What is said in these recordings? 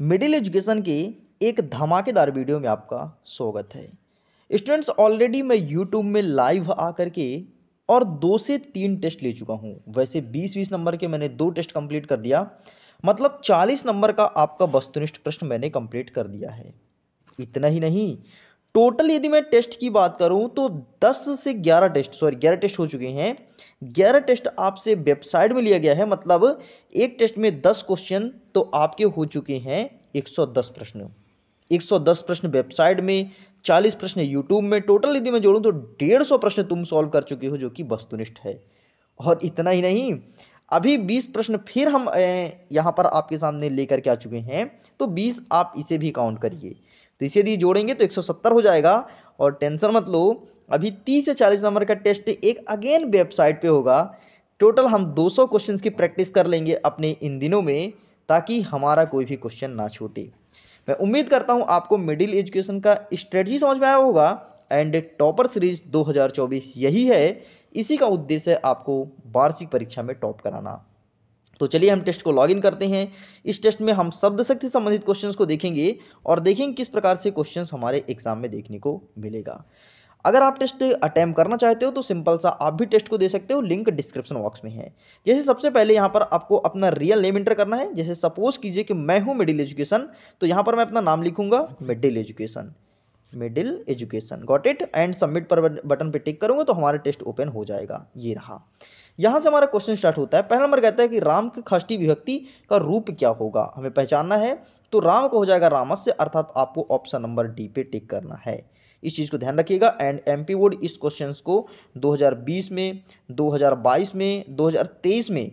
middle education की एक धमाकेदार वीडियो में आपका स्वागत है स्टूडेंट्स ऑलरेडी मैं यूट्यूब में लाइव आकर के और दो से तीन टेस्ट ले चुका हूँ वैसे बीस बीस नंबर के मैंने दो टेस्ट कंप्लीट कर दिया मतलब चालीस नंबर का आपका वस्तुनिष्ठ प्रश्न मैंने कंप्लीट कर दिया है इतना ही नहीं टोटल यदि मैं टेस्ट की बात करूँ तो दस से ग्यारह टेस्ट सॉरी ग्यारह टेस्ट हो चुके हैं ग्यारह टेस्ट आपसे वेबसाइट में लिया गया है मतलब एक टेस्ट में दस क्वेश्चन तो आपके हो चुके हैं एक सौ दस प्रश्न एक सौ दस प्रश्न वेबसाइट में चालीस प्रश्न यूट्यूब में टोटल यदि मैं जोड़ूँ तो डेढ़ सौ प्रश्न तुम सॉल्व कर चुके हो जो कि वस्तुनिष्ठ है और इतना ही नहीं अभी बीस प्रश्न फिर हम यहाँ पर आपके सामने लेकर के आ चुके हैं तो बीस आप इसे भी काउंट करिए तो इसे यदि जोड़ेंगे तो एक सौ सत्तर हो जाएगा और टेंशन मत लो अभी तीस से चालीस नंबर का टेस्ट एक अगेन वेबसाइट पे होगा टोटल हम 200 क्वेश्चन की प्रैक्टिस कर लेंगे अपने इन दिनों में ताकि हमारा कोई भी क्वेश्चन ना छूटे मैं उम्मीद करता हूँ आपको मिडिल एजुकेशन का स्ट्रेटजी समझ में आया होगा एंड टॉपर सीरीज 2024 यही है इसी का उद्देश्य है आपको वार्षिक परीक्षा में टॉप कराना तो चलिए हम टेस्ट को लॉगिन करते हैं इस टेस्ट में हम शब्द शक्ति संबंधित क्वेश्चंस को देखेंगे और देखेंगे किस प्रकार से क्वेश्चंस हमारे एग्जाम में देखने को मिलेगा अगर आप टेस्ट अटैम्प करना चाहते हो तो सिंपल सा आप भी टेस्ट को दे सकते हो लिंक डिस्क्रिप्शन बॉक्स में है जैसे सबसे पहले यहाँ पर आपको अपना रियल नेम इंटर करना है जैसे सपोज कीजिए कि मैं हूँ मिडिल एजुकेशन तो यहाँ पर मैं अपना नाम लिखूंगा middle education middle education got it and submit पर बटन पर टिक करूंगा तो हमारा टेस्ट ओपन हो जाएगा ये रहा यहाँ से हमारा क्वेश्चन स्टार्ट होता है पहला नंबर कहता है कि राम की खष्टी विभक्ति का रूप क्या होगा हमें पहचानना है तो राम को हो जाएगा रामस्य अर्थात आपको ऑप्शन नंबर डी पे टिक करना है इस चीज़ को ध्यान रखिएगा एंड एम पी बोर्ड इस क्वेश्चन को 2020 में 2022 में 2023 में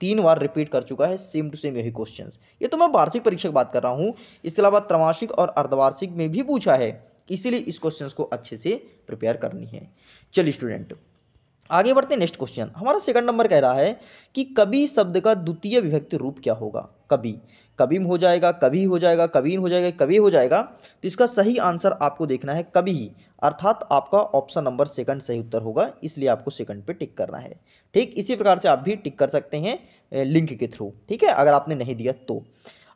तीन बार रिपीट कर चुका है सेम टू सेम यही क्वेश्चन ये तो मैं वार्षिक परीक्षा की बात कर रहा हूँ इसके अलावा त्रमाशिक और अर्धवार्षिक में भी पूछा है इसीलिए इस क्वेश्चन को अच्छे से प्रिपेयर करनी है चलिए स्टूडेंट आगे बढ़ते नेक्स्ट क्वेश्चन हमारा सेकंड नंबर कह रहा है कि कवि शब्द का द्वितीय विभक्ति रूप क्या होगा कभी कभी हो जाएगा कभी हो जाएगा कभी हो जाएगा कभी हो जाएगा तो इसका सही आंसर आपको देखना है कभी ही अर्थात आपका ऑप्शन नंबर सेकंड सही उत्तर होगा इसलिए आपको सेकंड पे टिक करना है ठीक इसी प्रकार से आप भी टिक कर सकते हैं लिंक के थ्रू ठीक है अगर आपने नहीं दिया तो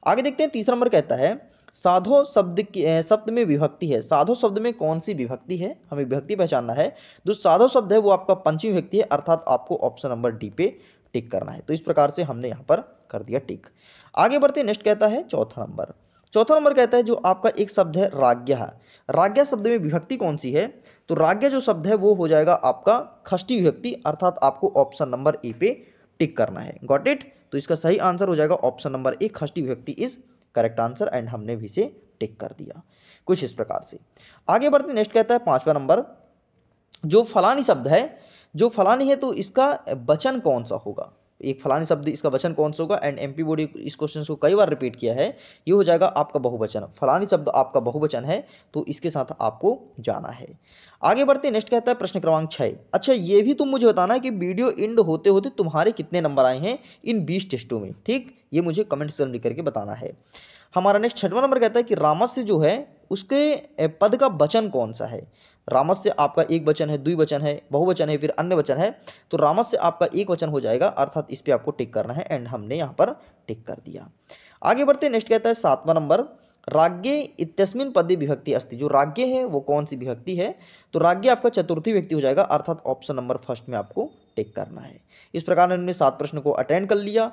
आगे देखते हैं तीसरा नंबर कहता है साधो शब्द की शब्द में विभक्ति है साधो शब्द में कौन सी विभक्ति है हमें विभक्ति पहचानना है जो साधो शब्द है वो आपका पंचमी विभक्ति है अर्थात आपको ऑप्शन नंबर डी पे टिक करना है तो इस प्रकार से हमने यहाँ पर कर दिया टिक आगे बढ़ते नेक्स्ट कहता है चौथा नंबर चौथा नंबर कहता है जो आपका एक शब्द है राग्य राग्य शब्द में विभक्ति कौन सी है तो राग्य जो शब्द है वो हो जाएगा आपका खष्टी विभक्ति अर्थात आपको ऑप्शन नंबर ए पे टिक करना है गॉट इट तो इसका सही आंसर हो जाएगा ऑप्शन नंबर ए खष्टी विभक्ति इज करेक्ट आंसर एंड हमने भी इसे टिक कर दिया कुछ इस प्रकार से आगे बढ़ते नेक्स्ट कहता है पाँचवा नंबर जो फलानी शब्द है जो फलानी है तो इसका वचन कौन सा होगा एक फलानी शब्द इसका वचन कौन सा होगा एंड एमपी बॉडी इस क्वेश्चन को कई बार रिपीट किया है ये हो जाएगा आपका बहुवचन फलानी शब्द आपका बहुवचन है तो इसके साथ आपको जाना है आगे बढ़ते नेक्स्ट कहता है प्रश्न क्रमांक छः अच्छा ये भी तुम मुझे बताना है कि वीडियो इंड होते होते तुम्हारे कितने नंबर आए हैं इन बीस टेस्टों में ठीक ये मुझे कमेंट करके बताना है हमारा नेक्स्ट छठवा नंबर कहता है कि रामस्य जो है उसके पद का वचन कौन सा है रामस्य आपका एक वचन है दुई वचन है बहुवचन है फिर अन्य वचन है तो रामस्य आपका एक वचन हो जाएगा अर्थात इस पर आपको टिक करना है एंड हमने यहाँ पर टिक कर दिया आगे बढ़ते नेक्स्ट कहता है सातवां नंबर राज्ञे इत्यस्मिन पदे विभक्ति अस्ति जो राज्य है वो कौन सी विभक्ति है तो राज्ञे आपका चतुर्थी व्यक्ति हो जाएगा अर्थात ऑप्शन नंबर फर्स्ट में आपको टिक करना है इस प्रकार उन्होंने सात प्रश्न को अटेंड कर लिया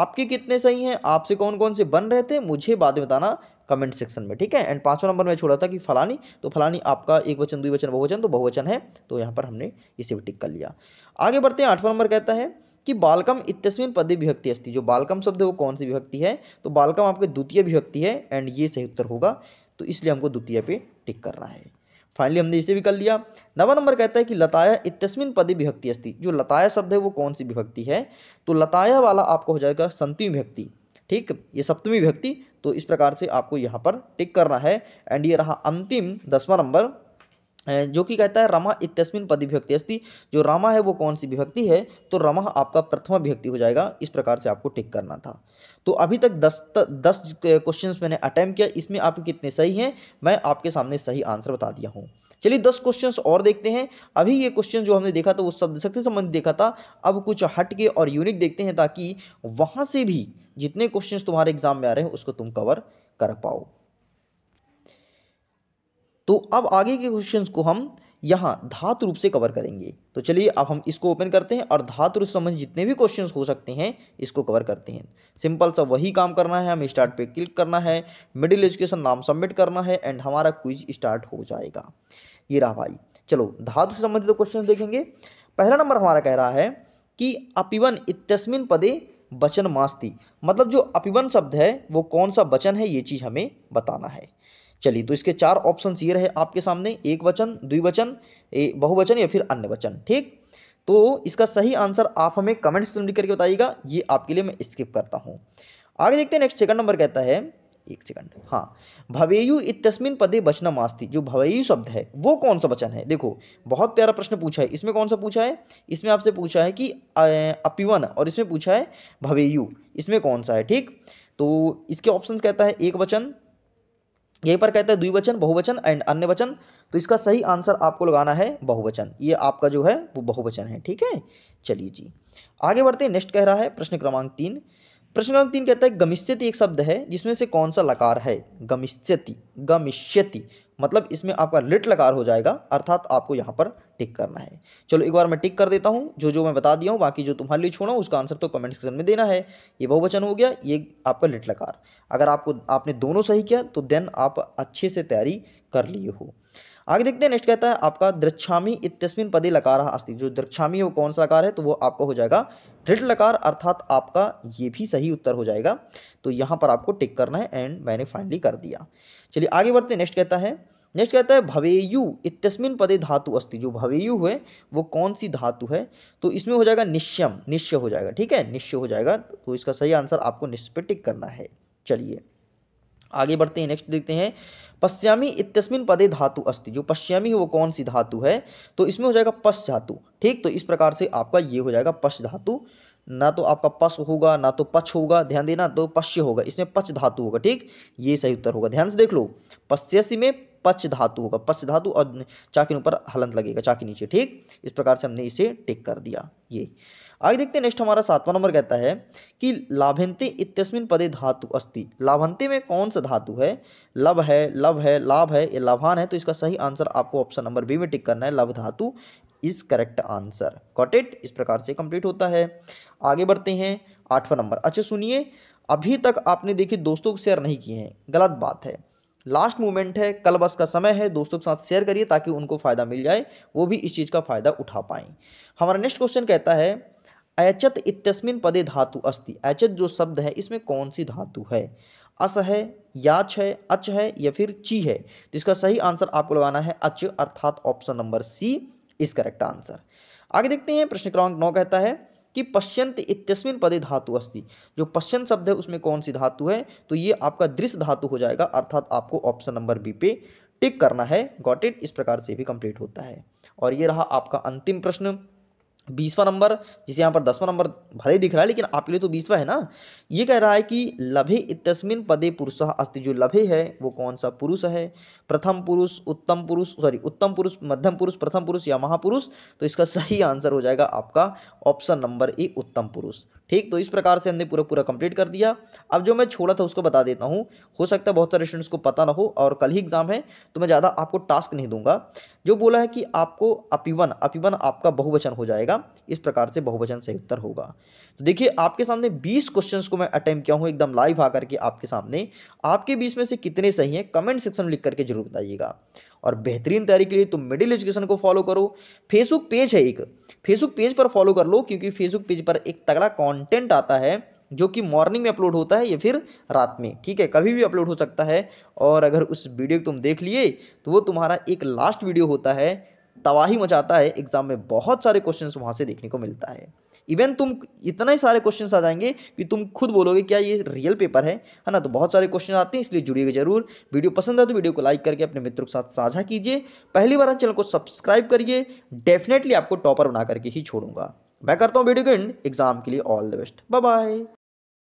आपके कितने सही हैं आपसे कौन कौन से बन रहे थे मुझे बाद में बताना कमेंट सेक्शन में ठीक है एंड पांचवा नंबर में छोड़ा था कि फलानी तो फलानी आपका एक वचन दुई वचन बहुवचन तो बहुवचन है तो यहाँ पर हमने इसे भी टिक कर लिया आगे बढ़ते हैं आठवां नंबर कहता है कि बालकम इतस्वीन पद विभक्ति अस्थि जो बालकम शब्द है वो कौन सी विभक्ति है तो बालकम आपके द्वितीय विभक्ति है एंड ये सही उत्तर होगा तो इसलिए हमको द्वितीय पे टिक करना है फाइनली हमने इसे भी कर लिया नवा नंबर कहता है कि लताया इतस्मिन पदे विभक्ति अस्ति जो लताया शब्द है वो कौन सी विभक्ति है तो लताया वाला आपको हो जाएगा संतिम विभक्ति ठीक ये सप्तमी विभक्ति तो इस प्रकार से आपको यहाँ पर टिक करना है एंड ये रहा अंतिम दसवां नंबर जो कि कहता है रमा इतस्मिन पद विभक्ति अस्थि जो रमा है वो कौन सी विभक्ति है तो रमा आपका प्रथमा विभक्ति हो जाएगा इस प्रकार से आपको टिक करना था तो अभी तक दस त, दस क्वेश्चन मैंने अटैम्प किया इसमें आप कितने सही हैं मैं आपके सामने सही आंसर बता दिया हूँ चलिए दस क्वेश्चंस और देखते हैं अभी ये क्वेश्चन जो हमने देखा था वो शब्द शक्ति संबंधित देखा था अब कुछ हट के और यूनिक देखते हैं ताकि वहाँ से भी जितने क्वेश्चंस तुम्हारे एग्जाम में आ रहे हैं उसको तुम कवर कर पाओ तो अब आगे के क्वेश्चन को हम यहाँ धातु रूप से कवर करेंगे तो चलिए अब हम इसको ओपन करते हैं और धातु रूप संबंधित जितने भी क्वेश्चन हो सकते हैं इसको कवर करते हैं सिंपल सा वही काम करना है हमें स्टार्ट पे क्लिक करना है मिडिल एजुकेशन नाम सबमिट करना है एंड हमारा क्विज स्टार्ट हो जाएगा ये रहा भाई चलो धातु से संबंधित क्वेश्चन देखेंगे पहला नंबर हमारा कह रहा है कि अपिवन इतस्मिन पदे वचन मास्ती मतलब जो अपिवन शब्द है वो कौन सा वचन है ये चीज़ हमें बताना है चलिए तो इसके चार ऑप्शन ये रहे आपके सामने एक वचन द्विवचन बहुवचन या फिर अन्य वचन ठीक तो इसका सही आंसर आप हमें कमेंट्स में लिख करके बताइएगा ये आपके लिए मैं स्किप करता हूँ आगे देखते हैं नेक्स्ट सेकंड नंबर कहता है एक सेकंड हाँ भवेयु इतस्मिन पदे वचनम आस्ति जो भवेयु शब्द है वो कौन सा वचन है देखो बहुत प्यारा प्रश्न पूछा है इसमें कौन सा पूछा है इसमें आपसे पूछा है कि अपिवन और इसमें पूछा है भवेयु इसमें कौन सा है ठीक तो इसके ऑप्शंस कहता है एक वचन यहीं पर कहते हैं द्विवचन बहुवचन एंड अन्य वचन तो इसका सही आंसर आपको लगाना है बहुवचन ये आपका जो है वो बहुवचन है ठीक है चलिए जी आगे बढ़ते नेक्स्ट कह रहा है प्रश्न क्रमांक तीन प्रश्न नंबर तीन कहता है गमिष्यति एक शब्द है जिसमें से कौन सा लकार है गमिष्यति गमिष्यति मतलब इसमें आपका लिट लकार हो जाएगा अर्थात आपको यहाँ पर टिक करना है चलो एक बार मैं टिक कर देता हूँ जो जो मैं बता दिया हूँ बाकी जो तुम्हारे लिए छोड़ा उसका आंसर तो कमेंट सेक्शन में देना है ये बहुवचन हो गया ये आपका लिट लकार अगर आपको आपने दोनों सही किया तो देन आप अच्छे से तैयारी कर लिए हो आगे देखते हैं नेक्स्ट कहता है आपका दृक्षामी इत्यस्मिन पदे लकार अस्थि जो दृक्षामी वो कौन सा लकार है तो वो आपका हो जाएगा ढृढ़ लकार अर्थात आपका ये भी सही उत्तर हो जाएगा तो यहाँ पर आपको टिक करना है एंड मैंने फाइनली कर दिया चलिए आगे बढ़ते नेक्स्ट कहता है नेक्स्ट कहता है भवेयु इतस्मिन पदे धातु अस्थि जो भवेयु है वो कौन सी धातु है तो इसमें हो जाएगा निश्चय निश्चय हो जाएगा ठीक है निश्चय हो जाएगा तो इसका सही आंसर आपको निश्चय टिक करना है चलिए आगे बढ़ते हैं नेक्स्ट देखते हैं पश्च्यामी इत्यस्मिन पदे धातु अस्ति जो पश्च्यामी है वो कौन सी धातु है तो इसमें हो जाएगा पश धातु ठीक तो इस प्रकार से आपका ये हो जाएगा पश धातु ना तो आपका पश होगा ना तो पच होगा ध्यान देना तो पश्य होगा इसमें पच धातु होगा ठीक ये सही उत्तर होगा ध्यान से देख लो पश्यसी में पच धातु होगा पच धातु और चाकिन ऊपर हलंत लगेगा चाकी नीचे ठीक इस प्रकार से हमने इसे टिक कर दिया ये आगे देखते हैं नेक्स्ट हमारा सातवां नंबर कहता है कि लाभंते इतस्मिन पदे धातु अस्ति लाभंते में कौन सा धातु है लव है लव है लाभ है या लाभान है तो इसका सही आंसर आपको ऑप्शन नंबर बी में टिक करना है लव धातु इज करेक्ट आंसर कॉटेट इस प्रकार से कंप्लीट होता है आगे बढ़ते हैं आठवां नंबर अच्छा सुनिए अभी तक आपने देखिए दोस्तों को शेयर नहीं किए हैं गलत बात है लास्ट मोमेंट है कल बस का समय है दोस्तों के साथ शेयर करिए ताकि उनको फ़ायदा मिल जाए वो भी इस चीज़ का फ़ायदा उठा पाएँ हमारा नेक्स्ट क्वेश्चन कहता है अचत इतस्मिन पदे धातु अस्ति अचत जो शब्द है इसमें कौन सी धातु है अस है याच है अच है या फिर ची है तो इसका सही आंसर आपको लगाना है अच अर्थात ऑप्शन नंबर सी इस करेक्ट आंसर आगे देखते हैं प्रश्न क्रमांक नौ कहता है कि पश्यंत इतस्मिन पदे धातु अस्ति जो पश्यंत शब्द है उसमें कौन सी धातु है तो ये आपका दृश्य धातु हो जाएगा अर्थात आपको ऑप्शन नंबर बी पे टिक करना है गॉट इट इस प्रकार से भी कंप्लीट होता है और ये रहा आपका अंतिम प्रश्न बीसवा नंबर जिसे यहाँ पर दसवां नंबर भले ही दिख रहा है लेकिन आपके लिए तो बीसवा है ना ये कह रहा है कि लभे इतस्मिन पदे पुरुष अस्ति जो लभे है वो कौन सा पुरुष है प्रथम पुरुष उत्तम पुरुष सॉरी उत्तम पुरुष मध्यम पुरुष प्रथम पुरुष या महापुरुष तो इसका सही आंसर हो जाएगा आपका ऑप्शन नंबर ए उत्तम पुरुष ठीक तो इस प्रकार से हमने पूरा पूरा कंप्लीट कर दिया अब जो मैं छोड़ा था उसको बता देता हूँ हो सकता है बहुत सारे स्टूडेंट्स को पता ना हो और कल ही एग्जाम है तो मैं ज़्यादा आपको टास्क नहीं दूंगा जो बोला है कि आपको अपीवन अपीवन आपका बहुवचन हो जाएगा हमारा इस प्रकार से बहुवचन सही उत्तर होगा तो देखिए आपके सामने 20 क्वेश्चंस को मैं अटैम्प्ट किया हूँ एकदम लाइव आकर के आपके सामने आपके बीच में से कितने सही हैं कमेंट सेक्शन में लिख करके जरूर बताइएगा और बेहतरीन तैयारी के लिए तुम मिडिल एजुकेशन को फॉलो करो फेसबुक पेज है एक फेसबुक पेज पर फॉलो कर लो क्योंकि फेसबुक पेज पर एक तगड़ा कॉन्टेंट आता है जो कि मॉर्निंग में अपलोड होता है या फिर रात में ठीक है कभी भी अपलोड हो सकता है और अगर उस वीडियो को तुम देख लिए तो वो तुम्हारा एक लास्ट वीडियो होता है तबाही मचाता है एग्ज़ाम में बहुत सारे क्वेश्चंस वहाँ से देखने को मिलता है इवन तुम इतना ही सारे क्वेश्चंस आ जाएंगे कि तुम खुद बोलोगे क्या ये रियल पेपर है है ना तो बहुत सारे क्वेश्चन आते हैं इसलिए जुड़िएगा जरूर वीडियो पसंद है तो वीडियो को लाइक करके अपने मित्रों के साथ साझा कीजिए पहली बार तो चैनल को सब्सक्राइब करिए डेफिनेटली आपको टॉपर बना करके ही छोड़ूंगा मैं करता हूँ वीडियो के एंड एग्जाम के लिए ऑल द बेस्ट बाय